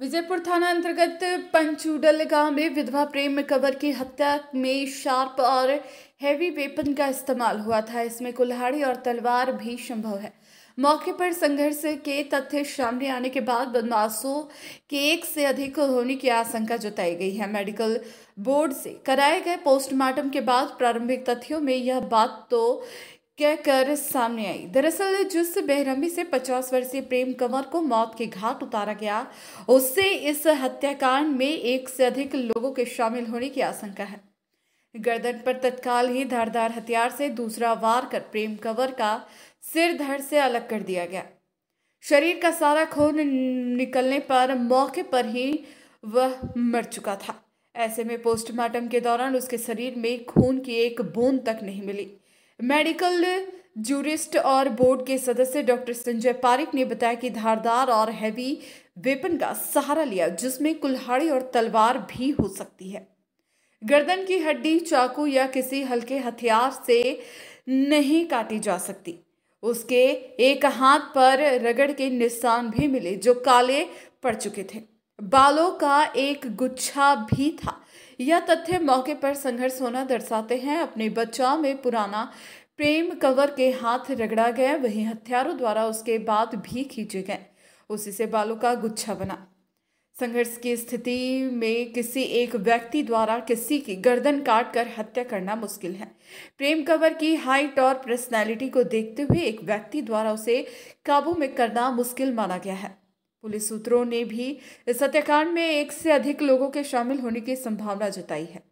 विजयपुर थाना अंतर्गत पंचूडल गांव में विधवा प्रेम कवर की हत्या में शार्प और हैवी वेपन का इस्तेमाल हुआ था इसमें कुल्हाड़ी और तलवार भी संभव है मौके पर संघर्ष के तथ्य सामने आने के बाद बदमाशों के एक से अधिक होने की आशंका जताई गई है मेडिकल बोर्ड से कराए गए पोस्टमार्टम के बाद प्रारंभिक तथ्यों में यह बात तो कहकर सामने आई दरअसल जिस बेहरमी से 50 वर्षीय प्रेम कंवर को मौत के घाट उतारा गया उससे इस हत्याकांड में एक से अधिक लोगों के शामिल होने की आशंका है गर्दन पर तत्काल ही धारदार हथियार से दूसरा वार कर प्रेम कंवर का सिर धड़ से अलग कर दिया गया शरीर का सारा खून निकलने पर मौके पर ही वह मर चुका था ऐसे में पोस्टमार्टम के दौरान उसके शरीर में खून की एक बूंद तक नहीं मिली मेडिकल जूरिस्ट और बोर्ड के सदस्य डॉक्टर संजय पारिक ने बताया कि धारदार और हैवी वेपन का सहारा लिया जिसमें कुल्हाड़ी और तलवार भी हो सकती है गर्दन की हड्डी चाकू या किसी हल्के हथियार से नहीं काटी जा सकती उसके एक हाथ पर रगड़ के निशान भी मिले जो काले पड़ चुके थे बालों का एक गुच्छा भी था यह तथ्य मौके पर संघर्ष होना दर्शाते हैं अपने बचाव में पुराना प्रेम कंवर के हाथ रगड़ा गया वहीं हथियारों द्वारा उसके बाद भी खींचे गए उसी से बालों का गुच्छा बना संघर्ष की स्थिति में किसी एक व्यक्ति द्वारा किसी की गर्दन काट कर हत्या करना मुश्किल है प्रेम कंवर की हाइट और पर्सनैलिटी को देखते हुए एक व्यक्ति द्वारा उसे काबू में करना मुश्किल माना गया है पुलिस सूत्रों ने भी इस हत्याकांड में एक से अधिक लोगों के शामिल होने की संभावना जताई है